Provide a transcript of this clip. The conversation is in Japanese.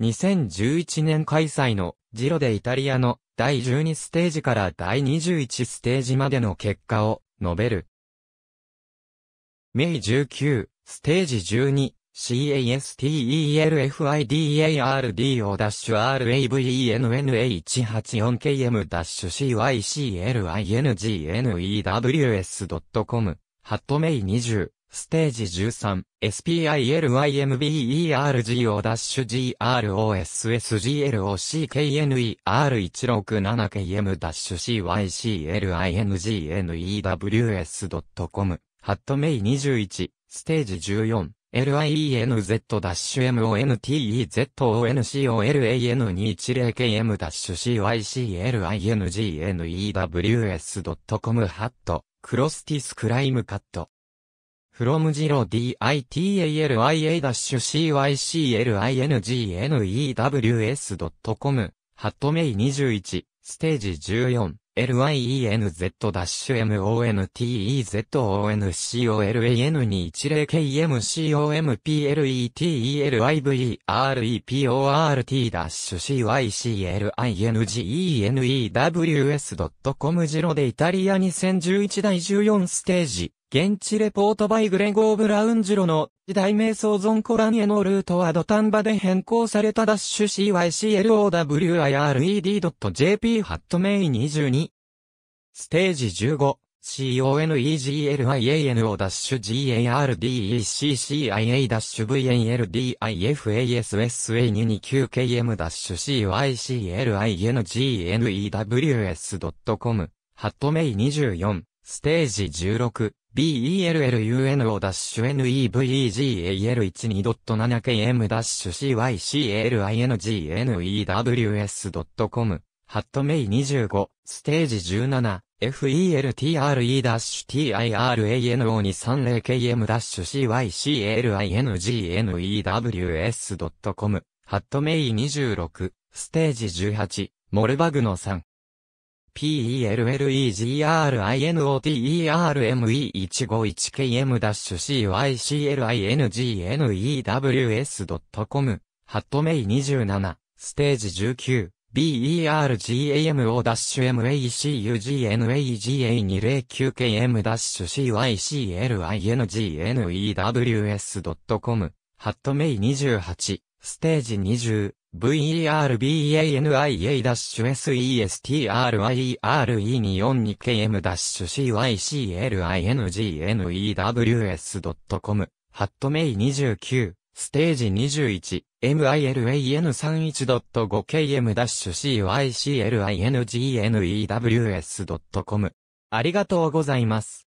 2011年開催のジロでイタリアの第12ステージから第21ステージまでの結果を述べる。メイ19、ステージ12、CASTELFIDARDO-RAVENNA184KM-CYCLINGNEWS.com ハットメイ20ステージ1 3 s p i l y m b e r g o g r o s s g l o c k 7 n 1 r 1 6 7 k m c y c l i n g n e w s c o m ハットメイ21、ステージ14、LIENZ-MONTEZONCOLAN210KM-CYCLINGNEWS.com ハット、クロスティスクライムカット。from 0 d i t a l i a c y c l i n g n e w s c o m ハットメイ21、ステージ14、l i e n z e n m o n t e l a n 1 0 k m c o m p l e t e l i v e c y c l i n g n e w s c o m ロでイタリア2011第14ステージ。現地レポートバイグレゴー・ブラウンジュロの時代名創存コランへのルートは土壇場で変更されたダッシュ cyclowird.jp e ハットメイ22ステージ 15CONEGLIANO ダッシュ GARDECCIA ダッシュ VNLDIFASSA229KM ダッシュ CYCLINGNEWS.com ハットメイ24ステージ16 belluno-nevl7km-cyclingnews.com e g a 1 2ハットメイ25、ステージ17、FELTRE-TIRAN230KM-CYCLINGNEWS.com o ハットメイ26、ステージ18、モルバグの3。pellegrinoteme151km-cyclingws.com r e ハットメイ27、ステージ19、b e r g a m o m a c u g n a g a 2 0 9 k m c y c l i n g e w s c o m ハットメイ28、ステージ20、v e r b a l i a s t r i e a m l i n k m c y l i n g n e w s c o m ハットメイ29、ステージ21、milan31.5km-cyclingnews.com ありがとうございます。